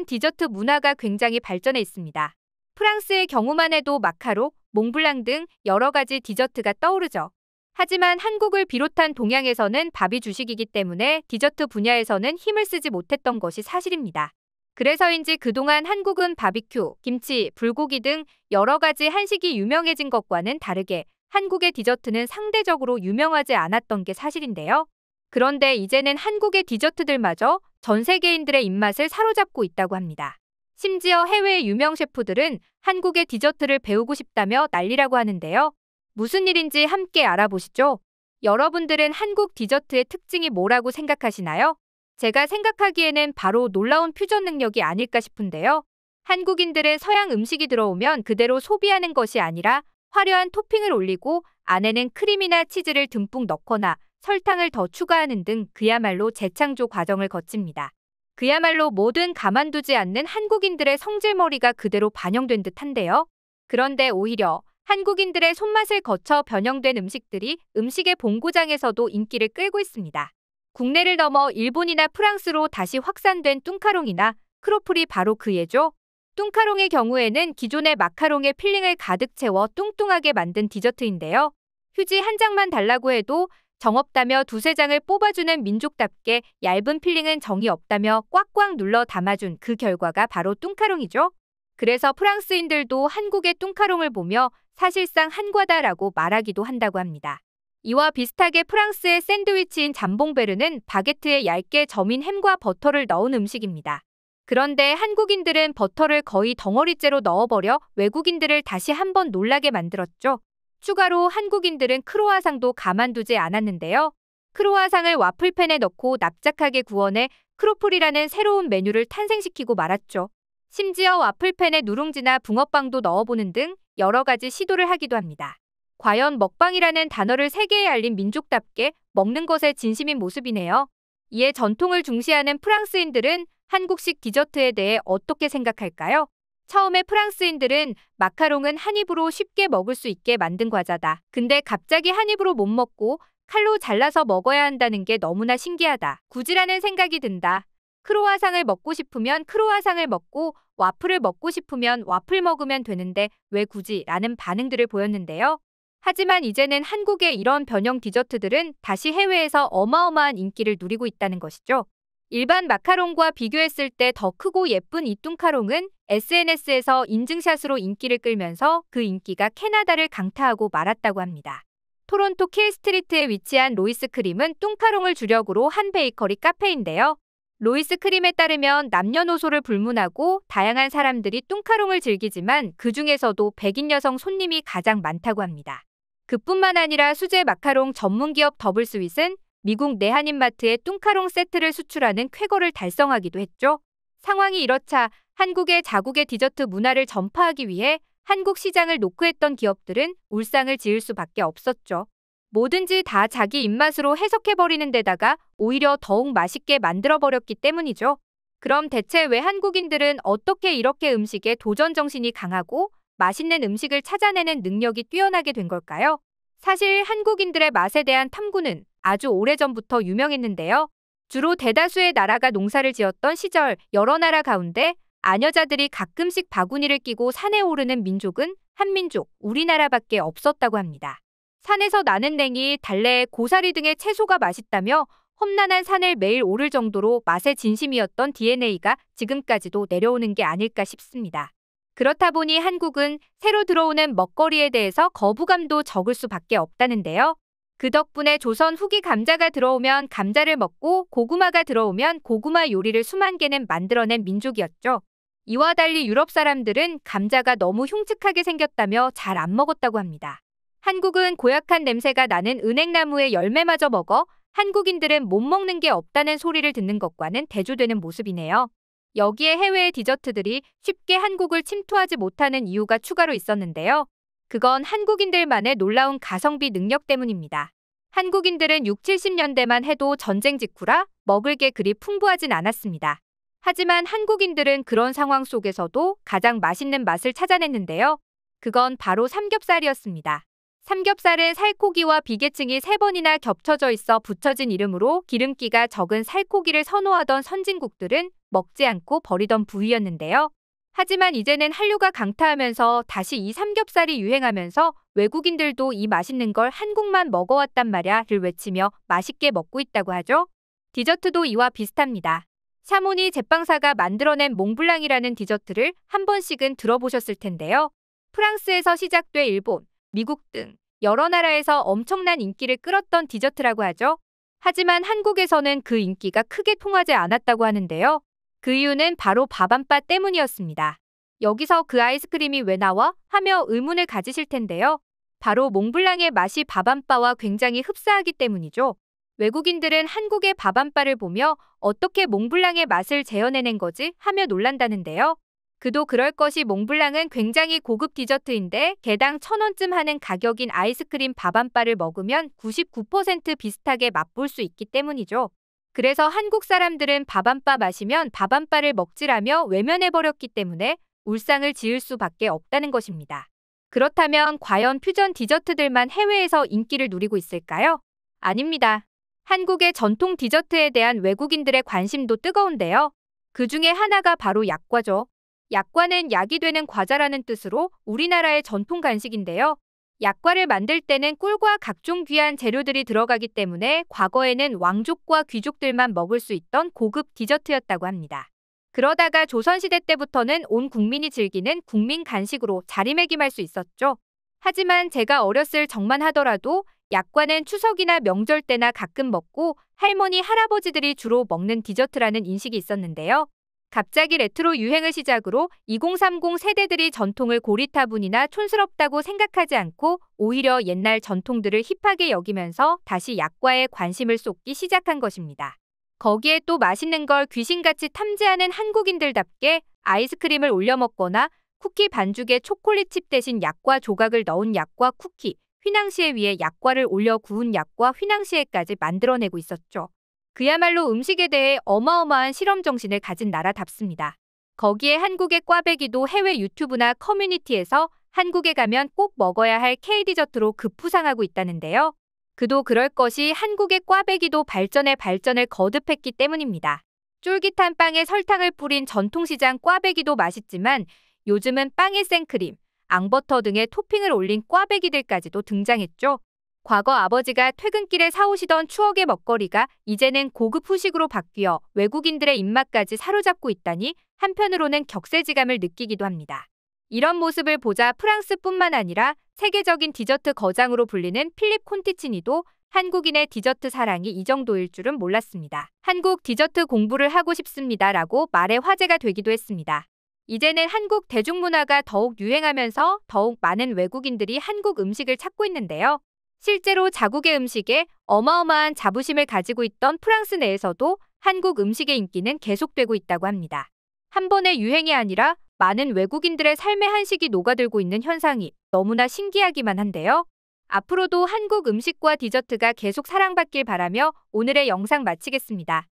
프랑스는 디저트 문화가 굉장히 발전해 있습니다. 프랑스의 경우만 해도 마카로, 몽블랑 등 여러 가지 디저트가 떠오르죠. 하지만 한국을 비롯한 동양에서는 밥이 주식이기 때문에 디저트 분야에서는 힘을 쓰지 못했던 것이 사실입니다. 그래서인지 그동안 한국은 바비큐, 김치, 불고기 등 여러 가지 한식이 유명해진 것과는 다르게 한국의 디저트는 상대적으로 유명하지 않았던 게 사실인데요. 그런데 이제는 한국의 디저트들마저 전 세계인들의 입맛을 사로잡고 있다고 합니다. 심지어 해외의 유명 셰프들은 한국의 디저트를 배우고 싶다며 난리라고 하는데요. 무슨 일인지 함께 알아보시죠. 여러분들은 한국 디저트의 특징이 뭐라고 생각하시나요? 제가 생각하기에는 바로 놀라운 퓨전 능력이 아닐까 싶은데요. 한국인들은 서양 음식이 들어오면 그대로 소비하는 것이 아니라 화려한 토핑을 올리고 안에는 크림이나 치즈를 듬뿍 넣거나 설탕을 더 추가하는 등 그야말로 재창조 과정을 거칩니다. 그야말로 뭐든 가만두지 않는 한국인들의 성질머리가 그대로 반영된 듯한데요. 그런데 오히려 한국인들의 손맛을 거쳐 변형된 음식들이 음식의 본고장에서도 인기를 끌고 있습니다. 국내를 넘어 일본이나 프랑스로 다시 확산된 뚱카롱이나 크로플이 바로 그 예죠. 뚱카롱의 경우에는 기존의 마카롱에 필링을 가득 채워 뚱뚱하게 만든 디저트인데요. 휴지 한 장만 달라고 해도 정 없다며 두세 장을 뽑아주는 민족답게 얇은 필링은 정이 없다며 꽉꽉 눌러 담아준 그 결과가 바로 뚱카롱이죠. 그래서 프랑스인들도 한국의 뚱카롱을 보며 사실상 한과다라고 말하기도 한다고 합니다. 이와 비슷하게 프랑스의 샌드위치인 잠봉베르는 바게트에 얇게 점인 햄과 버터를 넣은 음식입니다. 그런데 한국인들은 버터를 거의 덩어리째로 넣어버려 외국인들을 다시 한번 놀라게 만들었죠. 추가로 한국인들은 크로아상도 가만두지 않았는데요. 크로아상을 와플팬에 넣고 납작하게 구워내 크로플이라는 새로운 메뉴를 탄생시키고 말았죠. 심지어 와플팬에 누룽지나 붕어빵도 넣어보는 등 여러 가지 시도를 하기도 합니다. 과연 먹방이라는 단어를 세계에 알린 민족답게 먹는 것에 진심인 모습이네요. 이에 전통을 중시하는 프랑스인들은 한국식 디저트에 대해 어떻게 생각할까요? 처음에 프랑스인들은 마카롱은 한 입으로 쉽게 먹을 수 있게 만든 과자다. 근데 갑자기 한 입으로 못 먹고 칼로 잘라서 먹어야 한다는 게 너무나 신기하다. 굳이라는 생각이 든다. 크로아상을 먹고 싶으면 크로아상을 먹고 와플을 먹고 싶으면 와플 먹으면 되는데 왜 굳이 라는 반응들을 보였는데요. 하지만 이제는 한국의 이런 변형 디저트들은 다시 해외에서 어마어마한 인기를 누리고 있다는 것이죠. 일반 마카롱과 비교했을 때 더 크고 예쁜 이 뚱카롱은 SNS에서 인증샷으로 인기를 끌면서 그 인기가 캐나다를 강타하고 말았다고 합니다. 토론토 킬스트리트에 위치한 로이스 크림은 뚱카롱을 주력으로 한 베이커리 카페인데요. 로이스 크림에 따르면 남녀노소를 불문하고 다양한 사람들이 뚱카롱을 즐기지만 그 중에서도 백인 여성 손님이 가장 많다고 합니다. 그뿐만 아니라 수제 마카롱 전문 기업 더블스윗은 미국 내한인마트에 뚱카롱 세트를 수출하는 쾌거를 달성하기도 했죠. 상황이 이렇자 한국의 자국의 디저트 문화를 전파하기 위해 한국 시장을 노크했던 기업들은 울상을 지을 수밖에 없었죠. 뭐든지 다 자기 입맛으로 해석해버리는 데다가 오히려 더욱 맛있게 만들어버렸기 때문이죠. 그럼 대체 왜 한국인들은 어떻게 이렇게 음식에 도전 정신이 강하고 맛있는 음식을 찾아내는 능력이 뛰어나게 된 걸까요? 사실 한국인들의 맛에 대한 탐구는 아주 오래전부터 유명했는데요. 주로 대다수의 나라가 농사를 지었던 시절 여러 나라 가운데 아녀자들이 가끔씩 바구니를 끼고 산에 오르는 민족은 한민족, 우리나라밖에 없었다고 합니다. 산에서 나는 냉이, 달래, 고사리 등의 채소가 맛있다며 험난한 산을 매일 오를 정도로 맛의 진심이었던 DNA가 지금까지도 내려오는 게 아닐까 싶습니다. 그렇다 보니 한국은 새로 들어오는 먹거리에 대해서 거부감도 적을 수밖에 없다는데요. 그 덕분에 조선 후기 감자가 들어오면 감자를 먹고 고구마가 들어오면 고구마 요리를 수만 개는 만들어낸 민족이었죠. 이와 달리 유럽 사람들은 감자가 너무 흉측하게 생겼다며 잘 안 먹었다고 합니다. 한국은 고약한 냄새가 나는 은행나무의 열매마저 먹어 한국인들은 못 먹는 게 없다는 소리를 듣는 것과는 대조되는 모습이네요. 여기에 해외의 디저트들이 쉽게 한국을 침투하지 못하는 이유가 추가로 있었는데요. 그건 한국인들만의 놀라운 가성비 능력 때문입니다. 한국인들은 6, 70년대만 해도 전쟁 직후라 먹을 게 그리 풍부하진 않았습니다. 하지만 한국인들은 그런 상황 속에서도 가장 맛있는 맛을 찾아냈는데요. 그건 바로 삼겹살이었습니다. 삼겹살은 살코기와 비계층이 세 번이나 겹쳐져 있어 붙여진 이름으로 기름기가 적은 살코기를 선호하던 선진국들은 먹지 않고 버리던 부위였는데요. 하지만 이제는 한류가 강타하면서 다시 이 삼겹살이 유행하면서 외국인들도 이 맛있는 걸 한국만 먹어왔단 말야를 외치며 맛있게 먹고 있다고 하죠. 디저트도 이와 비슷합니다. 샤모니 제빵사가 만들어낸 몽블랑이라는 디저트를 한 번씩은 들어보셨을 텐데요. 프랑스에서 시작돼 일본, 미국 등 여러 나라에서 엄청난 인기를 끌었던 디저트라고 하죠. 하지만 한국에서는 그 인기가 크게 통하지 않았다고 하는데요. 그 이유는 바로 밥안바 때문이었습니다. 여기서 그 아이스크림이 왜 나와? 하며 의문을 가지실 텐데요. 바로 몽블랑의 맛이 밥안바와 굉장히 흡사하기 때문이죠. 외국인들은 한국의 밥안바를 보며 어떻게 몽블랑의 맛을 재현해낸 거지? 하며 놀란다는데요. 그도 그럴 것이 몽블랑은 굉장히 고급 디저트인데 개당 천원쯤 하는 가격인 아이스크림 밥안바를 먹으면 99% 비슷하게 맛볼 수 있기 때문이죠. 그래서 한국 사람들은 밥안빠 마시면 밥안빠를 먹지라며 외면해버렸기 때문에 울상을 지을 수밖에 없다는 것입니다. 그렇다면 과연 퓨전 디저트들만 해외에서 인기를 누리고 있을까요? 아닙니다. 한국의 전통 디저트에 대한 외국인들의 관심도 뜨거운데요. 그 중에 하나가 바로 약과죠. 약과는 약이 되는 과자라는 뜻으로 우리나라의 전통 간식인데요. 약과를 만들 때는 꿀과 각종 귀한 재료들이 들어가기 때문에 과거에는 왕족과 귀족들만 먹을 수 있던 고급 디저트였다고 합니다. 그러다가 조선시대 때부터는 온 국민이 즐기는 국민 간식으로 자리매김할 수 있었죠. 하지만 제가 어렸을 적만 하더라도 약과는 추석이나 명절 때나 가끔 먹고 할머니, 할아버지들이 주로 먹는 디저트라는 인식이 있었는데요. 갑자기 레트로 유행을 시작으로 2030 세대들이 전통을 고리타분이나 촌스럽다고 생각하지 않고 오히려 옛날 전통들을 힙하게 여기면서 다시 약과에 관심을 쏟기 시작한 것입니다. 거기에 또 맛있는 걸 귀신같이 탐지하는 한국인들답게 아이스크림을 올려 먹거나 쿠키 반죽에 초콜릿칩 대신 약과 조각을 넣은 약과 쿠키, 휘낭시에 위에 약과를 올려 구운 약과 휘낭시에까지 만들어내고 있었죠. 그야말로 음식에 대해 어마어마한 실험 정신을 가진 나라답습니다. 거기에 한국의 꽈배기도 해외 유튜브나 커뮤니티에서 한국에 가면 꼭 먹어야 할 K 디저트로 급부상하고 있다는데요. 그도 그럴 것이 한국의 꽈배기도 발전에 발전을 거듭했기 때문입니다. 쫄깃한 빵에 설탕을 뿌린 전통시장 꽈배기도 맛있지만 요즘은 빵에 생크림, 앙버터 등의 토핑을 올린 꽈배기들까지도 등장했죠. 과거 아버지가 퇴근길에 사오시던 추억의 먹거리가 이제는 고급 후식으로 바뀌어 외국인들의 입맛까지 사로잡고 있다니 한편으로는 격세지감을 느끼기도 합니다. 이런 모습을 보자 프랑스뿐만 아니라 세계적인 디저트 거장으로 불리는 필립 콘티치니도 한국인의 디저트 사랑이 이 정도일 줄은 몰랐습니다. 한국 디저트 공부를 하고 싶습니다 라고 말에 화제가 되기도 했습니다. 이제는 한국 대중문화가 더욱 유행하면서 더욱 많은 외국인들이 한국 음식을 찾고 있는데요. 실제로 자국의 음식에 어마어마한 자부심을 가지고 있던 프랑스 내에서도 한국 음식의 인기는 계속되고 있다고 합니다. 한 번의 유행이 아니라 많은 외국인들의 삶의 한식이 녹아들고 있는 현상이 너무나 신기하기만 한데요. 앞으로도 한국 음식과 디저트가 계속 사랑받길 바라며 오늘의 영상 마치겠습니다.